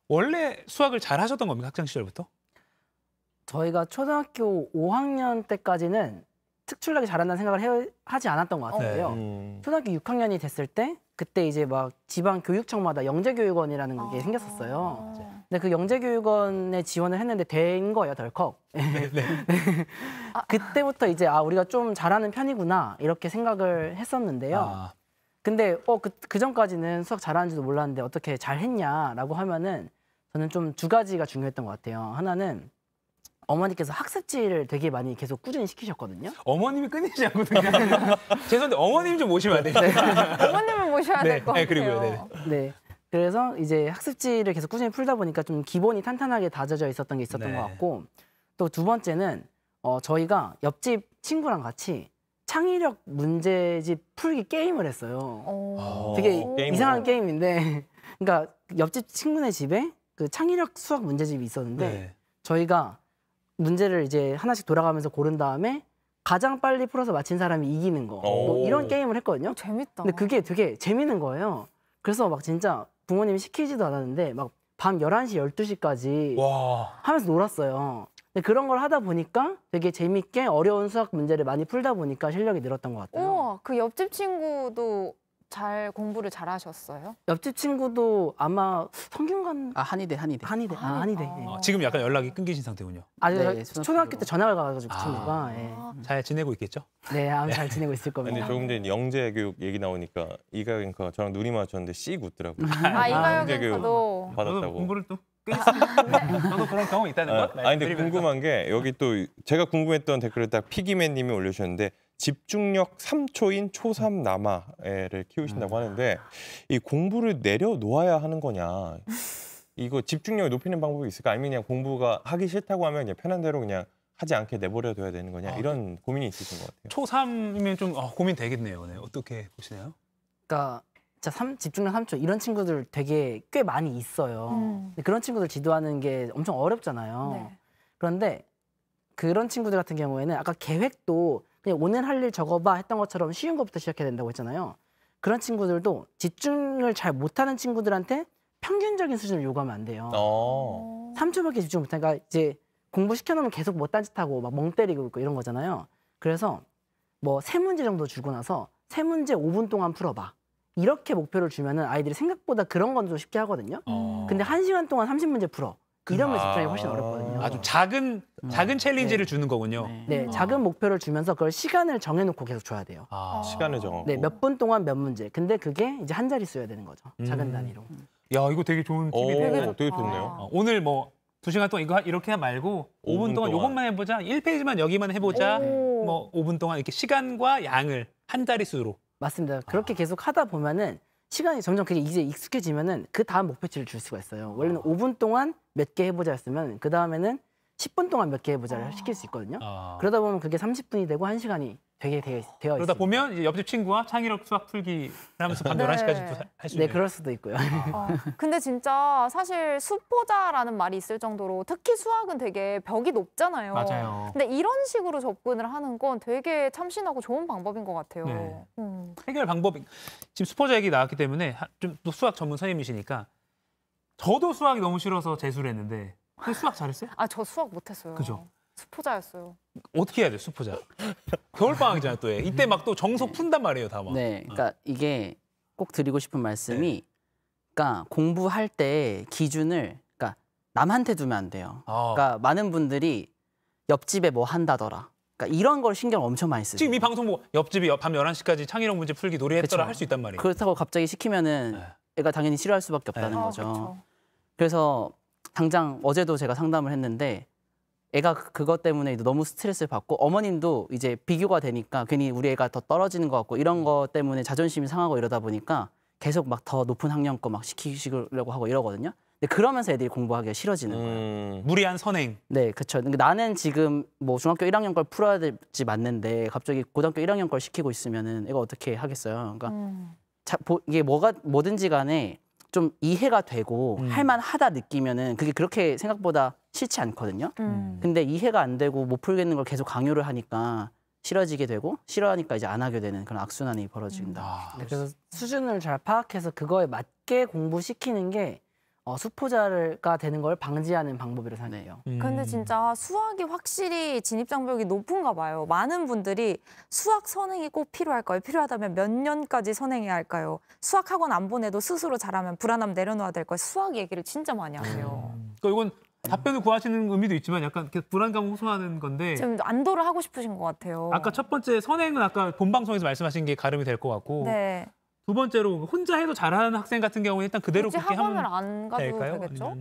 원래 수학을 잘 하셨던 겁니까 학창 시절부터? 저희가 초등학교 5학년 때까지는 특출나게 잘한다는 생각을 해, 하지 않았던 것 같은데요. 네. 초등학교 6학년이 됐을 때 그때 이제 막 지방 교육청마다 영재교육원이라는 아. 게 생겼었어요. 네. 근데 그 영재교육원에 지원을 했는데 된 거예요, 덜컥. 네. 네. 그때부터 이제 아 우리가 좀 잘하는 편이구나 이렇게 생각을 했었는데요. 아. 근데 어그 그 전까지는 수학 잘하는지도 몰랐는데 어떻게 잘했냐라고 하면은 저는 좀 두 가지가 중요했던 것 같아요. 하나는 어머니께서 학습지를 되게 많이 계속 꾸준히 시키셨거든요. 어머님이 끊이지 않고 죄송한데 어머님 좀 모시면 안되나 네. 어머님을 모셔야 네. 될것 네, 같아요. 네, 그리고요. 네네. 네. 그래서 이제 학습지를 계속 꾸준히 풀다 보니까 좀 기본이 탄탄하게 다져져 있었던 게 있었던 네. 것 같고 또 두 번째는 어, 저희가 옆집 친구랑 같이 창의력 문제집 풀기 게임을 했어요. 오. 되게 오. 아, 이상한 뭐. 게임인데 그러니까 옆집 친구네 집에 그 창의력 수학 문제집이 있었는데 네. 저희가 문제를 이제 하나씩 돌아가면서 고른 다음에 가장 빨리 풀어서 맞힌 사람이 이기는 거. 뭐 이런 게임을 했거든요. 재밌다. 근데 그게 되게 재밌는 거예요. 그래서 막 진짜 부모님이 시키지도 않았는데 막 밤 11시, 12시까지 와. 하면서 놀았어요. 근데 그런 걸 하다 보니까 되게 재밌게 어려운 수학 문제를 많이 풀다 보니까 실력이 늘었던 것 같아요. 우와, 그 옆집 친구도 잘 공부를 잘 하셨어요? 옆집 친구도 아마 성균관 아 한의대 한의대 한의대 아, 한의대 아, 예. 어, 지금 약간 연락이 끊기신 상태군요. 아니 네, 초등학교 때 전학을 가가지고 그 친구가 예. 아. 음. 잘 지내고 있겠죠? 네, 아마 네. 잘 지내고 있을 겁니다. 근데 조금 전 영재 교육 얘기 나오니까 이가경과 저랑 눈이 맞췄는데 씩 웃더라고요. 아, 아 이가경과도 받았다고. 공부를 또 저도 그런 경험 있다는 거. 아, 네, 아니 근데 궁금한 게 여기 또 제가 궁금했던 댓글을 딱 피기맨님이 올려주셨는데 집중력 3초인 초3 남아를 키우신다고 음. 하는데 이 공부를 내려놓아야 하는 거냐 이거 집중력을 높이는 방법이 있을까 아니면 그냥 공부가 하기 싫다고 하면 그냥 편한 대로 그냥 하지 않게 내버려둬야 되는 거냐 아, 이런 고민이 있으신 것 같아요. 초3이면 좀 어, 고민 되겠네요. 네. 어떻게 보시나요? 그러니까 진 3, 집중력 3초 이런 친구들 되게 꽤 많이 있어요. 음. 그런 친구들 지도하는 게 엄청 어렵잖아요. 네. 그런데 그런 친구들 같은 경우에는 아까 계획도 그냥 오늘 할 일 적어봐 했던 것처럼 쉬운 것부터 시작해야 된다고 했잖아요. 그런 친구들도 집중을 잘 못하는 친구들한테 평균적인 수준을 요구하면 안 돼요. 어. 3초밖에 집중 못하니까 그러니까 이제 공부 시켜놓으면 계속 못 딴짓하고 막 멍 때리고 있고 이런 거잖아요. 그래서 뭐 세 문제 정도 주고 나서 세 문제 5분 동안 풀어봐. 이렇게 목표를 주면은 아이들이 생각보다 그런 건 좀 쉽게 하거든요. 어. 근데 1시간 동안 30문제 풀어. 이러면 집중하기 훨씬 어렵거든요. 아주 어. 작은 음. 작은 챌린지를 네. 주는 거군요. 네, 네 아. 작은 목표를 주면서 그걸 시간을 정해놓고 계속 줘야 돼요. 아, 아. 시간을 정하고. 네, 몇 분 동안 몇 문제. 근데 그게 이제 한 자리 써야 되는 거죠. 음. 작은 단위로. 야, 이거 되게 좋은 팁이 되게 되네. 좋다. 되게 좋네요. 어, 오늘 뭐 두시간 동안 이거 이렇게 하지 말고 5분 분 동안 동 요것만 해보자. 1페이지만 여기만 해보자. 네. 뭐 5분 동안 이렇게 시간과 양을 한자리수로 맞습니다. 그렇게 계속 하다 보면은 시간이 점점 이제 익숙해지면은 그 다음 목표치를 줄 수가 있어요. 원래는 5분 동안 몇개 해보자 했으면 그 다음에는 10분 동안 몇 개 해보자를 아. 시킬 수 있거든요. 아. 그러다 보면 그게 30분이 되고 1시간이 되게 되, 어 있어요. 그러다 보면 이제 옆집 친구와 창의력 수학 풀기 하면서 밤 네. 11시까지도 할 수 있는. 네, 그럴 수도 있고요. 아. 아. 근데 진짜 사실 수포자라는 말이 있을 정도로 특히 수학은 되게 벽이 높잖아요. 맞아요. 근데 이런 식으로 접근을 하는 건 되게 참신하고 좋은 방법인 것 같아요. 네. 음. 해결 방법이 지금 수포자 얘기 나왔기 때문에 좀또 수학 전문 선생님이시니까 저도 수학이 너무 싫어서 재수를 했는데 그 수학 잘했어요? 아 저 수학 못했어요. 그죠? 수포자였어요. 어떻게 해야 돼 수포자? 겨울방학이잖아 또 해. 이때 막 또 정석 푼단 말이에요 다 막. 네, 그러니까 아. 이게 꼭 드리고 싶은 말씀이, 네. 그러니까 공부할 때 기준을, 그러니까 남한테 두면 안 돼요. 아. 그러니까 많은 분들이 옆집에 뭐 한다더라. 그러니까 이런 걸 신경 엄청 많이 쓰죠. 지금 이 방송 보고 옆집이 밤 11시까지 창의력 문제 풀기 놀이했더라 할 수 있단 말이에요. 그렇다고 갑자기 시키면은 네. 애가 당연히 싫어할 수밖에 없다는 네. 거죠. 아, 그래서 당장 어제도 제가 상담을 했는데 애가 그, 그것 때문에 너무 스트레스를 받고 어머님도 이제 비교가 되니까 괜히 우리 애가 더 떨어지는 것 같고 이런 것 때문에 자존심이 상하고 이러다 보니까 계속 막 더 높은 학년거 막 시키시려고 하고 이러거든요. 근데 그러면서 애들이 공부하기가 싫어지는 거예요. 음. 무리한 선행. 네, 그렇죠. 나는 지금 뭐 중학교 1학년 걸 풀어야 될지 맞는데 갑자기 고등학교 1학년 걸 시키고 있으면은 이거 어떻게 하겠어요. 그러니까 음. 자, 보, 이게 뭐가 뭐든지 간에 좀 이해가 되고 음. 할만하다 느끼면은 그게 그렇게 생각보다 싫지 않거든요. 음. 음. 근데 이해가 안 되고 못 풀겠는 걸 계속 강요를 하니까 싫어지게 되고 싫어하니까 이제 안 하게 되는 그런 악순환이 벌어진다. 음. 아, 네, 그래서 수준을 잘 파악해서 그거에 맞게 공부시키는 게 어, 수포자가 되는 걸 방지하는 방법이라고 생각해요. 네. 음. 근데 진짜 수학이 확실히 진입장벽이 높은가 봐요. 많은 분들이 수학 선행이 꼭 필요할까요? 필요하다면 몇 년까지 선행해야 할까요? 수학 학원 안 보내도 스스로 잘하면 불안함 내려놓야 될까요? 수학 얘기를 진짜 많이 하세요. 음. 그러니까 이건 답변을 음. 구하시는 의미도 있지만 약간 불안감 호소하는 건데 지 안도를 하고 싶으신 것 같아요. 아까 첫 번째 선행은 아까 본 방송에서 말씀하신 게 가름이 될 것 같고 네. 두 번째로 혼자 해도 잘하는 학생 같은 경우에 일단 그대로 그렇게 학원을 안 가도 될까요? 되겠죠?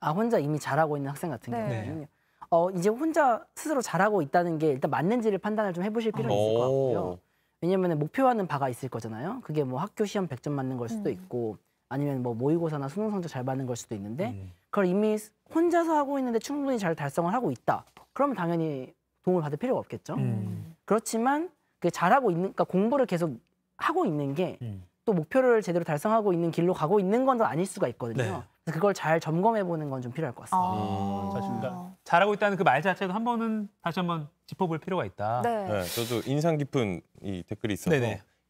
아 혼자 이미 잘하고 있는 학생 같은 네. 경우는 에 네. 어, 이제 혼자 스스로 잘하고 있다는 게 일단 맞는지를 판단을 좀 해보실 필요가 있을 것 어. 같고요. 왜냐면 목표하는 바가 있을 거잖아요. 그게 뭐 학교 시험 100점 맞는 걸 수도 음. 있고 아니면 뭐 모의고사나 수능 성적 잘 받는 걸 수도 있는데 음. 그걸 이미 혼자서 하고 있는데 충분히 잘 달성을 하고 있다. 그러면 당연히 도움을 받을 필요가 없겠죠. 음. 그렇지만 그 잘하고 있는 그러니까 공부를 계속 하고 있는 게또 음. 목표를 제대로 달성하고 있는 길로 가고 있는 건 아닐 수가 있거든요. 네. 그걸 잘 점검해 보는 건 좀 필요할 것 같습니다. 아. 음, 자신 그러니까 잘하고 있다는 그 말 자체도 한 번은 다시 한 번 짚어볼 필요가 있다. 네. 네 저도 인상 깊은 이 댓글이 있어서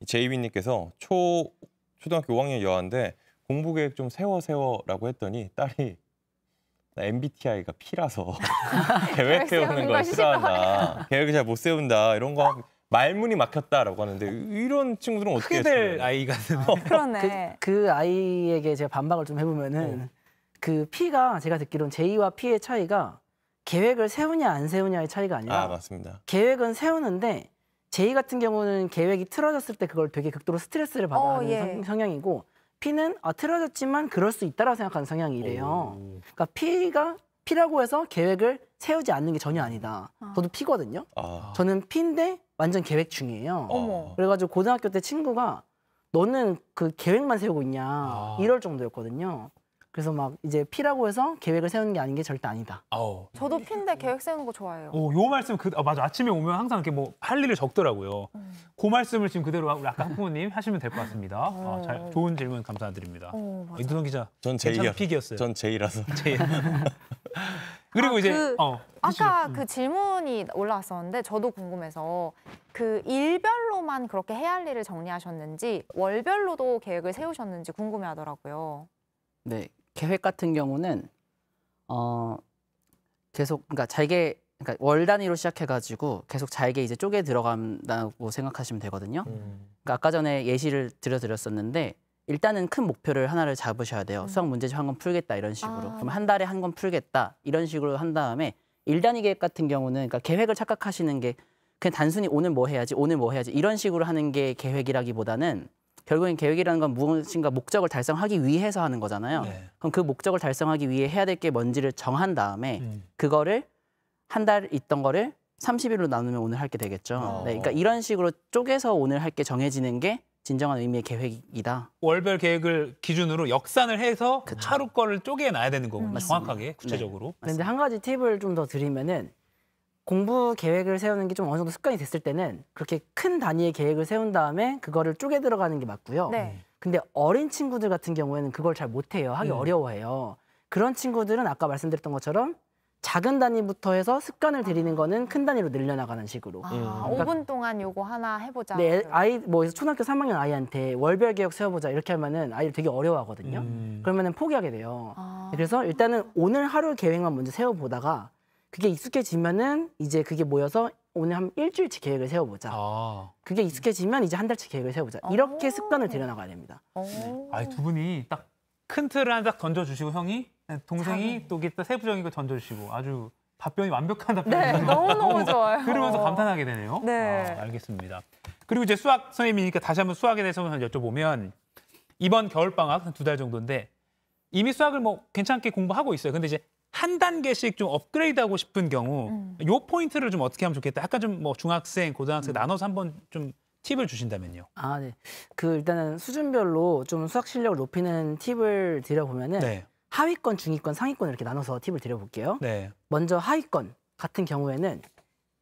제이비님께서초 초등학교 5학년 여아인데 공부 계획 좀 세워 세워라고 했더니 딸이 MBTI가 P라서 계획 세우는 걸 싫어한다. 계획을 잘 못 세운다 이런 거 말문이 막혔다라고 하는데 이런 친구들은 어떻게 크게 될 아이가 어. 그 그러네. 그, 그, 아이에게 제가 반박을 좀 해보면은 어. 그 P가 제가 듣기론는 J와 P의 차이가 계획을 세우냐 안 세우냐의 차이가 아니라 아, 맞습니다. 계획은 세우는데 J 같은 경우는 계획이 틀어졌을 때 그걸 되게 극도로 스트레스를 어, 받아하는 어, 예. 성향이고 P는 아 틀어졌지만 그럴 수 있다라고 생각하는 성향이래요. 오. 그러니까 P가 피라고 해서 계획을 세우지 않는 게 전혀 아니다. 아. 저도 피거든요 아. 저는 P인데 완전 계획 중이에요. 어머. 그래가지고 고등학교 때 친구가 너는 그 계획만 세우고 있냐 아. 이럴 정도였거든요. 그래서 막 이제 피라고 해서 계획을 세우는 게 아닌 게 절대 아니다. 아 저도 피인데 계획 세우는 거 좋아해요. 오, 요 말씀 그 아, 맞아 아침에 오면 항상 이렇게 뭐 할 일을 적더라고요. 음. 그 말씀을 지금 그대로 우리 아까 학부모님 하시면 될 것 같습니다. 어. 아, 잘 좋은 질문 감사드립니다. 어, 이두성 기자, 전제이였어요. 전 제이라서. 제이. 그리고 아, 이제 그, 어, 아까 음. 그 질문이 올라왔었는데 저도 궁금해서 그 일별로만 그렇게 해야 할 일을 정리하셨는지 월별로도 계획을 세우셨는지 궁금해하더라고요. 네, 계획 같은 경우는 어 계속 그러니까 잘게 그러니까 월 단위로 시작해가지고 계속 잘게 이제 쪼개 들어간다고 생각하시면 되거든요. 음. 그러니까 아까 전에 예시를 들려드렸었는데 일단은 큰 목표를 하나를 잡으셔야 돼요. 음. 수학 문제집 한권 풀겠다 이런 식으로. 아. 그럼 한 달에 한권 풀겠다 이런 식으로 한 다음에 1단위 계획 같은 경우는 그러니까 계획을 착각하시는 게 그냥 단순히 오늘 뭐 해야지 오늘 뭐 해야지 이런 식으로 하는 게 계획이라기보다는 결국엔 계획이라는 건 무엇인가 목적을 달성하기 위해서 하는 거잖아요. 네. 그럼 그 목적을 달성하기 위해 해야 될 게 뭔지를 정한 다음에 음. 그거를 한 달 있던 거를 30일로 나누면 오늘 할 게 되겠죠. 어. 네, 그러니까 이런 식으로 쪼개서 오늘 할 게 정해지는 게 진정한 의미의 계획이다. 월별 계획을 기준으로 역산을 해서 그쵸. 하루 거를 쪼개놔야 되는 거군요. 음, 정확하게 네. 구체적으로. 네. 그런데 한 가지 팁을 좀 더 드리면은 공부 계획을 세우는 게 좀 어느 정도 습관이 됐을 때는 그렇게 큰 단위의 계획을 세운 다음에 그거를 쪼개 들어가는 게 맞고요. 네. 근데 어린 친구들 같은 경우에는 그걸 잘 못해요. 하기 음. 어려워해요. 그런 친구들은 아까 말씀드렸던 것처럼 작은 단위부터 해서 습관을 들이는 거는 큰 단위로 늘려나가는 식으로. 아, 음. 그러니까 5분 동안 요거 하나 해보자. 네, 아이 뭐 초등학교 3학년 아이한테 월별 계획 세워보자 이렇게 하면은 아이를 되게 어려워하거든요. 음. 그러면은 포기하게 돼요. 아. 그래서 일단은 오늘 하루 계획만 먼저 세워보다가 그게 익숙해지면은 이제 그게 모여서 오늘 한 일주일치 계획을 세워보자. 아. 그게 익숙해지면 이제 한 달치 계획을 세워보자. 이렇게 어. 습관을 들여나가야 됩니다. 아. 어. 네. 아두 분이 딱 큰 틀을 하딱 던져주시고 형이 네, 동생이 참... 또 이게 세부적인 거 던져주시고 아주 답변이 완벽한 답변이 네, 너무너무 좋아요. 들으면서 감탄하게 되네요. 네. 아, 알겠습니다. 그리고 이제 수학 선생님이니까 다시 한번 수학에 대해서 만 여쭤보면 이번 겨울방학 두 달 정도인데 이미 수학을 뭐 괜찮게 공부하고 있어요. 근데 이제 한 단계씩 좀 업그레이드하고 싶은 경우 음. 요 포인트를 좀 어떻게 하면 좋겠다. 약간 좀뭐 중학생, 고등학생 음. 나눠서 한번 좀 팁을 주신다면요. 아, 네. 그 일단은 수준별로 좀 수학 실력을 높이는 팁을 드려보면은 네. 하위권, 중위권, 상위권 이렇게 나눠서 팁을 드려볼게요. 네. 먼저 하위권 같은 경우에는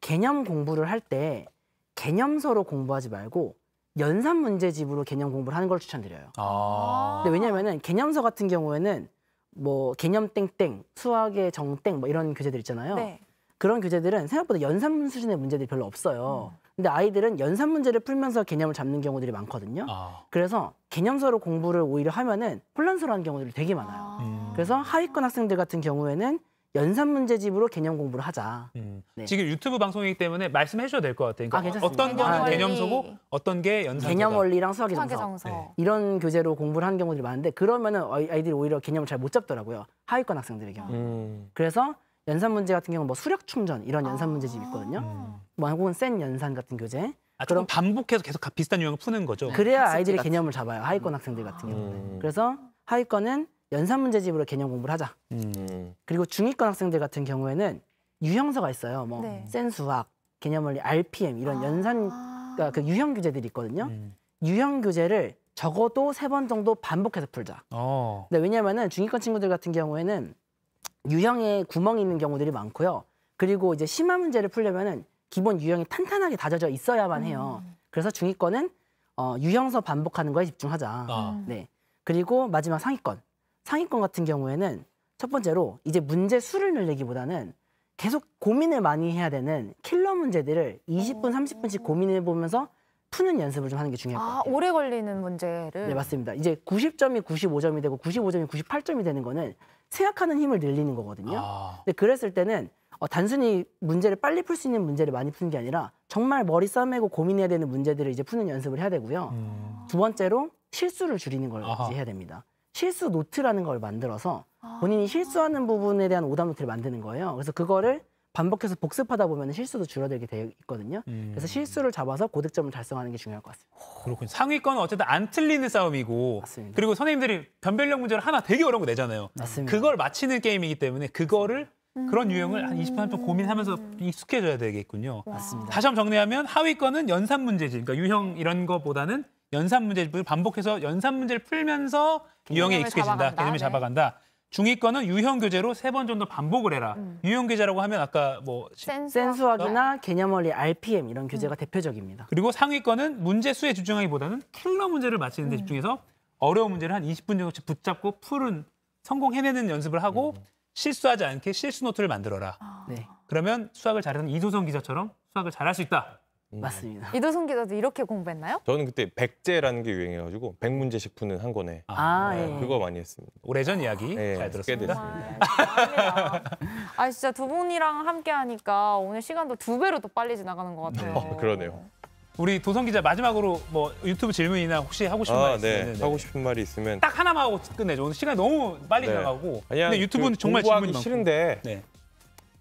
개념 공부를 할 때 개념서로 공부하지 말고 연산 문제집으로 개념 공부를 하는 걸 추천드려요. 아 근데 왜냐면은 개념서 같은 경우에는 뭐 개념 땡땡, 수학의 정땡 뭐 이런 교재들 있잖아요. 네. 그런 교재들은 생각보다 연산 수준의 문제들이 별로 없어요. 음. 근데 아이들은 연산 문제를 풀면서 개념을 잡는 경우들이 많거든요. 아. 그래서 개념서로 공부를 오히려 하면은 혼란스러운 경우들이 되게 많아요. 아. 음. 그래서 하위권 학생들 같은 경우에는 연산 문제집으로 개념 공부를 하자. 음. 네. 지금 유튜브 방송이기 때문에 말씀해 주셔도 될 것 같아요. 그러니까 아, 어떤 거는 아, 네. 개념소고 네. 어떤 게연산 개념 원리랑 수학의 정서. 정서. 네. 이런 교재로 공부를 하는 경우들이 많은데 그러면은 아이들이 오히려 개념을 잘 못 잡더라고요. 하위권 학생들의 경우. 음. 그래서 연산 문제 같은 경우 는뭐 수력 충전 이런 연산 아. 문제집이 있거든요. 음. 뭐 혹은 센 연산 같은 교재. 아, 그럼 반복해서 계속 비슷한 유형을 푸는 거죠. 그래야 네, 아이들이 개념을 잡아요. 하위권 학생들 같은 음. 경우는. 그래서 하위권은 연산 문제집으로 개념 공부를 하자. 음. 그리고 중위권 학생들 같은 경우에는 유형서가 있어요. 뭐 네. 센수학, 개념원리, RPM 이런 아. 연산 그러니까 그 유형 교재들이 있거든요. 음. 유형 교재를 적어도 세 번 정도 반복해서 풀자. 어. 근데 왜냐면은 중위권 친구들 같은 경우에는 유형에 구멍이 있는 경우들이 많고요. 그리고 이제 심화 문제를 풀려면은 기본 유형이 탄탄하게 다져져 있어야만 해요. 음. 그래서 중위권은 어, 유형서 반복하는 거에 집중하자. 아. 네. 그리고 마지막 상위권. 상위권 같은 경우에는 첫 번째로 이제 문제 수를 늘리기보다는 계속 고민을 많이 해야 되는 킬러 문제들을 20분, 30분씩 고민해 보면서 푸는 연습을 좀 하는 게 중요할 아, 것 같아요. 아, 오래 걸리는 문제를. 네, 맞습니다. 이제 90점이 95점이 되고 95점이 98점이 되는 거는 생각하는 힘을 늘리는 거거든요. 아. 근데 그랬을 때는 어, 단순히 문제를 빨리 풀 수 있는 문제를 많이 푸는 게 아니라 정말 머리 싸매고 고민해야 되는 문제들을 이제 푸는 연습을 해야 되고요. 음. 두 번째로 실수를 줄이는 걸 이제 해야 됩니다. 실수 노트라는 걸 만들어서 아. 본인이 실수하는 부분에 대한 오답 노트를 만드는 거예요. 그래서 그거를 반복해서 복습하다 보면 실수도 줄어들게 되어 있거든요. 음. 그래서 실수를 잡아서 고득점을 달성하는 게 중요할 것 같습니다. 오, 어, 그렇군요. 상위권은 어쨌든 안 틀리는 싸움이고 맞습니다. 그리고 선생님들이 변별력 문제를 하나 되게 어려운 거 내잖아요. 맞습니다. 그걸 맞히는 게임이기 때문에 그거를 음. 그런 유형을 한 20분 3 0 고민하면서 익숙해져야 음. 되겠군요. 맞습니다. 다시 한번 정리하면 하위권은 연산 문제지. 그러니까 유형 이런 거보다는 연산 문제를 반복해서 연산 문제를 풀면서 유형에 익숙해진다. 개념이 네. 잡아간다. 중위권은 유형 교재로 세 번 정도 반복을 해라. 음. 유형 교재라고 하면 아까 뭐 센수학이나 어? 개념원리 RPM 이런 교재가 음. 대표적입니다. 그리고 상위권은 문제 수에 집중하기보다는 풀러 문제를 맞히는 데 음. 집중해서 어려운 문제를 한 20분 정도 붙잡고 푸는 성공해내는 연습을 하고 음. 실수하지 않게 실수 노트를 만들어라. 아. 네. 그러면 수학을 잘하는 이도성 기자처럼 수학을 잘할 수 있다. 음. 맞습니다. 이도성 기자도 이렇게 공부했나요? 저는 그때 백제라는 게 유행해가지고 백 문제씩 푸는 한 권에 아, 아 네. 예. 그거 많이 했습니다. 오래전 이야기 네, 잘 들었습니다. 아 진짜 두 분이랑 함께 하니까 오늘 시간도 두 배로 더 빨리 지나가는 것 같아요. 네. 어, 그러네요. 우리 도성 기자 마지막으로 뭐 유튜브 질문이나 혹시 하고 싶은 아, 말 네. 있으면 네. 네. 하고 싶은 말이 있으면 딱 하나만 하고 끝내죠. 오늘 시간 너무 빨리 네. 나가고. 아니야, 근데 유튜브는 그 정말 질문이 싫은데 네.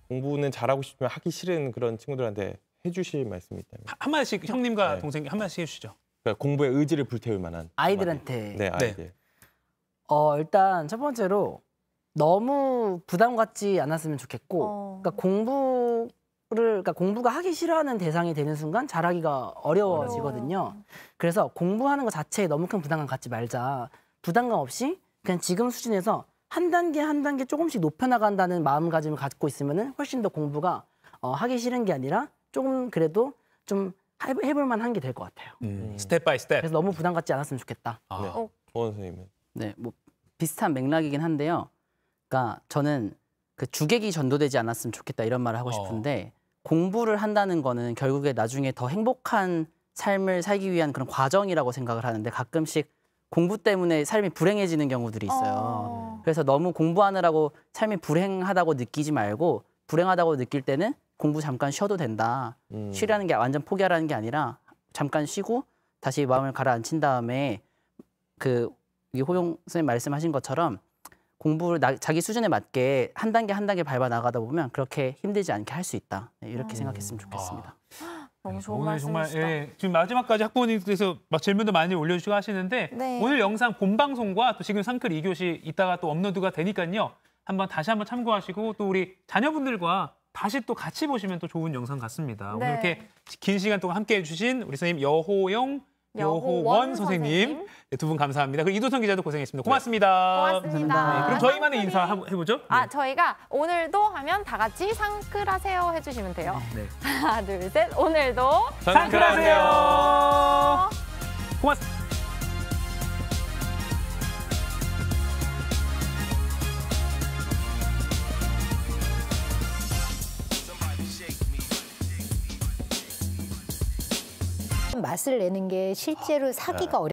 공부는 잘하고 싶지만 하기 싫은 그런 친구들한테 해주실 말씀이 있다면 한 마디씩 형님과 네. 동생 한 마디씩 해주시죠. 그러니까 공부에 의지를 불태울 만한 아이들한테. 네, 네, 아이들. 네. 어 일단 첫 번째로 너무 부담 갖지 않았으면 좋겠고, 어... 그러니까 공부를 그러니까 공부가 하기 싫어하는 대상이 되는 순간 잘하기가 어려워지거든요. 어려워요. 그래서 공부하는 것 자체에 너무 큰 부담감 갖지 말자. 부담감 없이 그냥 지금 수준에서 한 단계 한 단계 조금씩 높여나간다는 마음가짐을 갖고 있으면 훨씬 더 공부가 어, 하기 싫은 게 아니라 조금 그래도 좀 해볼 만한 게 될 것 같아요. 음. 스텝 바이 스텝. 그래서 너무 부담 갖지 않았으면 좋겠다. 아. 네. 어. 어 선생님은? 네, 뭐 비슷한 맥락이긴 한데요. 그러니까 저는 그 주객이 전도되지 않았으면 좋겠다 이런 말을 하고 어. 싶은데 어. 공부를 한다는 거는 결국에 나중에 더 행복한 삶을 살기 위한 그런 과정이라고 생각을 하는데 가끔씩 공부 때문에 삶이 불행해지는 경우들이 있어요. 어. 그래서 너무 공부하느라고 삶이 불행하다고 느끼지 말고 불행하다고 느낄 때는 공부 잠깐 쉬어도 된다. 음. 쉬라는 게 완전 포기하라는 게 아니라 잠깐 쉬고 다시 마음을 가라앉힌 다음에 그 호용 선생님 말씀하신 것처럼 공부를 나, 자기 수준에 맞게 한 단계 한 단계 밟아 나가다 보면 그렇게 힘들지 않게 할 수 있다. 네, 이렇게 음. 생각했으면 좋겠습니다. 아. 너무 네, 좋은 오늘 정말 예, 지금 마지막까지 학부모님께서 막 질문도 많이 올려주시고 하시는데 네. 오늘 영상 본 방송과 또 지금 상클 2교시 이따가 또 업로드가 되니까요. 한번 다시 한번 참고하시고 또 우리 자녀분들과 다시 또 같이 보시면 또 좋은 영상 같습니다. 네. 오늘 이렇게 긴 시간 동안 함께해 주신 우리 선생님 여호영, 여호원, 선생님, 선생님. 네, 두분 감사합니다. 그리고 이도성 기자도 고생했습니다. 고맙습니다. 고맙습니다. 감사합니다. 네, 그럼 저희만의 인사 해보죠. 아 네. 저희가 오늘도 하면 다 같이 상클하세요 해주시면 돼요. 아, 네. 하나 둘 셋 오늘도 상클하세요. 고맙습니다. 맛을 내는 게 실제로 사기가 아, 네. 어렵.